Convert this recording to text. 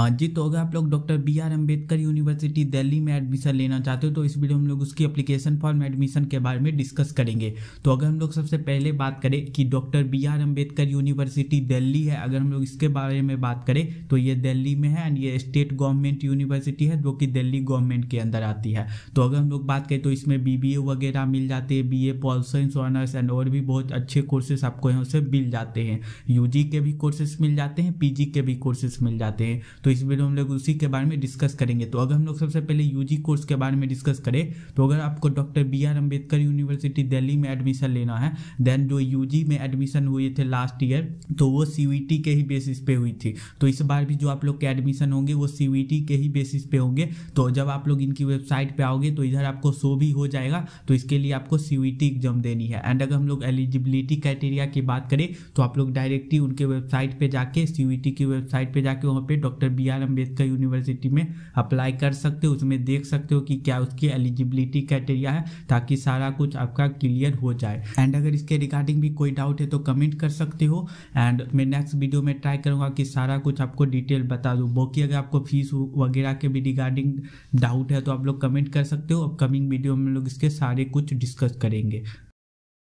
हाँ जी तो अगर आप लोग doctor B R Ambedkar university Delhi में एडमिशन लेना चाहते हो तो इस वीडियो में हम लोग उसकी अप्लीकेशन फॉर्म एडमिशन के बारे में डिस्कस करेंगे तो अगर हम लोग सबसे पहले बात करें कि doctor B R Ambedkar university Delhi है अगर हम लोग इसके बारे में बात करें तो ये दिल्ली में है एंड ये स्टेट गवर्नमेंट यूनिवर्सिटी है जो कि दिल्ली गवर्नमेंट के अंदर आती है तो अगर हम लोग बात करें तो इसमें बी बी ए वगैरह मिल जाते हैं B A pol science honours and और भी बहुत अच्छे कोर्सेस आपको यहाँ से मिल जाते हैं यू जी के भी कोर्सेस मिल जाते हैं पी जी के भी कोर्सेस मिल जाते हैं तो तो इस वीडियो में हम लोग उसी के बारे में डिस्कस करेंगे तो अगर हम लोग सबसे पहले यूजी कोर्स के बारे में डिस्कस करें तो अगर आपको doctor B R Ambedkar university Delhi में एडमिशन लेना है देन जो यू में एडमिशन हुए थे लास्ट ईयर तो वो सी e के ही बेसिस पे हुई थी तो इस बार भी जो आप लोग के एडमिशन होंगे वो सी e के ही बेसिस पे होंगे तो जब आप लोग इनकी वेबसाइट पर आओगे तो इधर आपको शो भी हो जाएगा तो इसके लिए आपको सी एग्जाम e देनी है एंड अगर हम लोग एलिजिबिलिटी क्राइटेरिया की बात करें तो आप लोग डायरेक्टली उनके वेबसाइट पर जाके सी की वेबसाइट पर जाके वहाँ पे डॉक्टर अगर बी आर अम्बेडकर यूनिवर्सिटी में अप्लाई कर सकते हो उसमें देख सकते हो कि क्या उसकी एलिजिबिलिटी क्राइटेरिया है ताकि सारा कुछ आपका क्लियर हो जाए एंड अगर इसके रिगार्डिंग भी कोई डाउट है तो कमेंट कर सकते हो एंड मैं नेक्स्ट वीडियो में ट्राई करूँगा कि सारा कुछ आपको डिटेल बता दूँ बाकी अगर आपको फीस वगैरह के भी रिगार्डिंग डाउट है तो आप लोग कमेंट कर सकते हो अपकमिंग वीडियो में लोग इसके सारे कुछ डिस्कस करेंगे